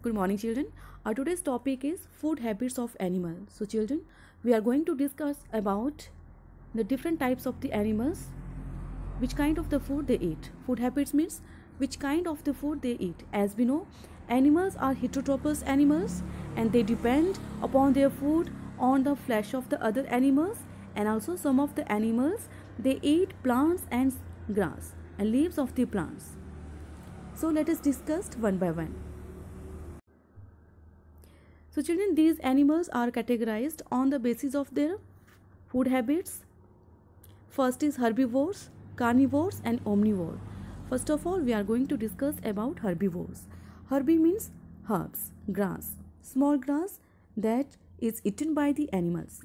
Good morning children. Our today's topic is food habits of animals. So children, we are going to discuss about the different types of the animals, which kind of the food they eat. Food habits means which kind of the food they eat. As we know, animals are heterotropous animals and they depend upon their food on the flesh of the other animals and also some of the animals they eat plants and grass and leaves of the plants. So let us discuss one by one. So children, these animals are categorized on the basis of their food habits. First is herbivores, carnivores and omnivore. First of all, we are going to discuss about herbivores. Herbi means herbs, grass, small grass that is eaten by the animals.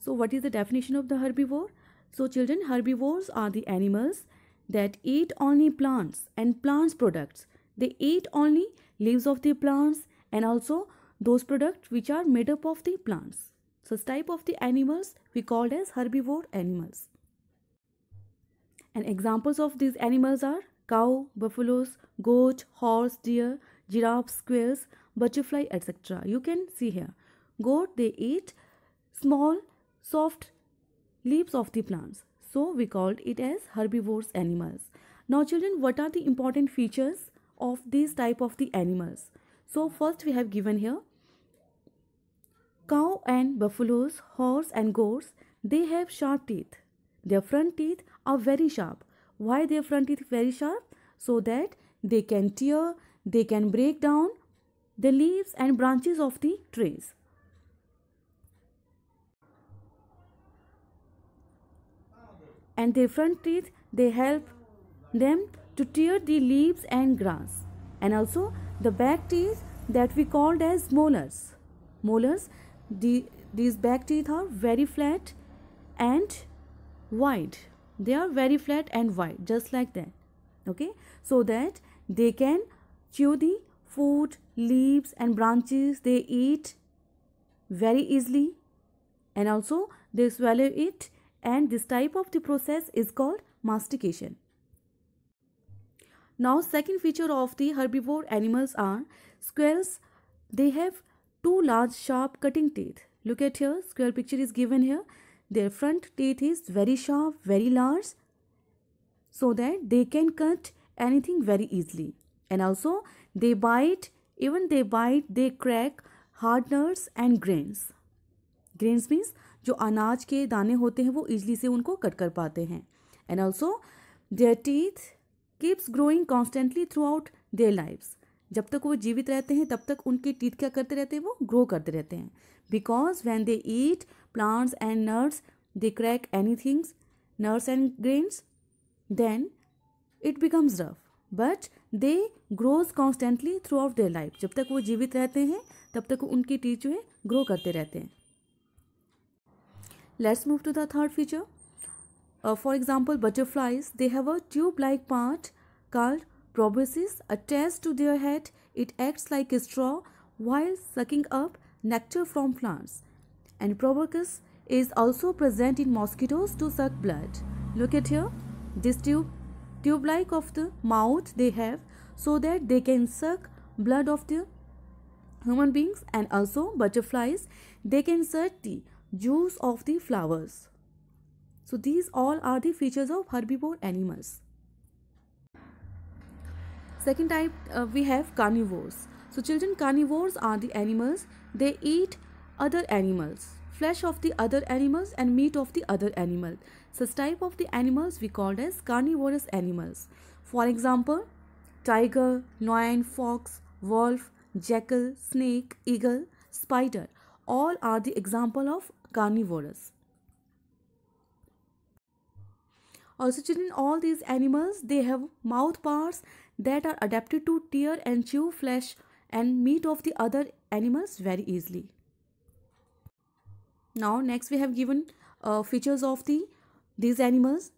So what is the definition of the herbivore? So children, herbivores are the animals that eat only plants and plants products. They eat only leaves of the plants and also those products which are made up of the plants. this type of the animals we called as herbivore animals. And examples of these animals are cow, buffaloes, goat, horse, deer, giraffe, squirrels, butterfly, etc. You can see here. Goat, they eat small, soft leaves of the plants. So we called it as herbivores animals. Now children, what are the important features of these type of the animals? So first we have given here cow and buffaloes, horse and goats, they have sharp teeth. Their front teeth are very sharp. Why their front teeth very sharp? So that they can tear, they can break down the leaves and branches of the trees. And their front teeth, they help them to tear the leaves and grass. And also the back teeth that we called as molars. Molars, the, these back teeth are very flat and wide. They are very flat and wide, just like that. Okay, so that they can chew the food, leaves and branches they eat very easily and also they swallow it and this type of the process is called mastication. Now second feature of the herbivore animals are squirrels. They have two large sharp cutting teeth. Look at here, squirrel picture is given here. Their front teeth is very sharp, very large so that they can cut anything very easily. And also they bite, even they bite, they crack hard nuts and grains. Grains means जो अनाज के दाने होते हैं वो easily से उनको cut कर पाते हैं and also their teeth keeps growing constantly throughout their lifes जब तक वो जीवित रहते हैं तब तक उनके टीथ क्या करते रहते हैं वो ग्रो करते रहते हैं because when they eat plants and nuts they crack any things nuts and grains then it becomes rough but they grows constantly throughout their life जब तक वो जीवित रहते हैं तब तक उनके टीथ जो है ग्रो करते रहते हैं let's move to the third feature uh, for example butterflies they have a tube like part called proboscis attached to their head it acts like a straw while sucking up nectar from plants and proboscis is also present in mosquitoes to suck blood look at here this tube tube like of the mouth they have so that they can suck blood of the human beings and also butterflies they can suck the juice of the flowers so these all are the features of herbivore animals. Second type uh, we have carnivores. So children carnivores are the animals they eat other animals flesh of the other animals and meat of the other animal. Such type of the animals we called as carnivorous animals. For example, tiger, lion, fox, wolf, jackal, snake, eagle, spider all are the example of carnivorous. Also children, all these animals, they have mouth parts that are adapted to tear and chew flesh and meat of the other animals very easily. Now next we have given uh, features of the these animals.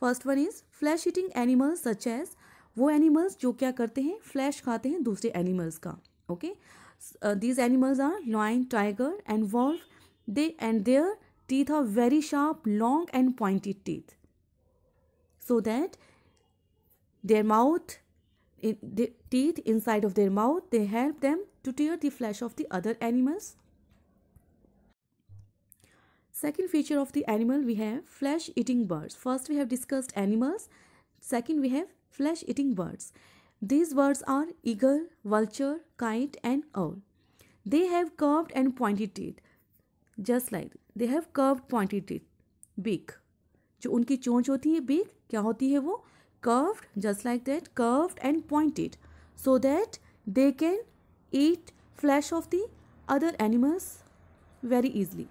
First one is flesh eating animals such as animals animals जो क्या करते हैं flesh खाते हैं दूसरे animals animals. Okay uh, These animals are lion, tiger, and wolf. They and their teeth are very sharp, long, and pointed teeth so that their mouth in, the teeth inside of their mouth they help them to tear the flesh of the other animals second feature of the animal we have flesh eating birds first we have discussed animals second we have flesh eating birds these birds are eagle vulture kite and owl they have curved and pointed teeth just like they have curved pointed teeth beak जो उनकी चोंच होती है beak क्या होती है वो curved just like that curved and pointed so that they can eat flesh of the other animals very easily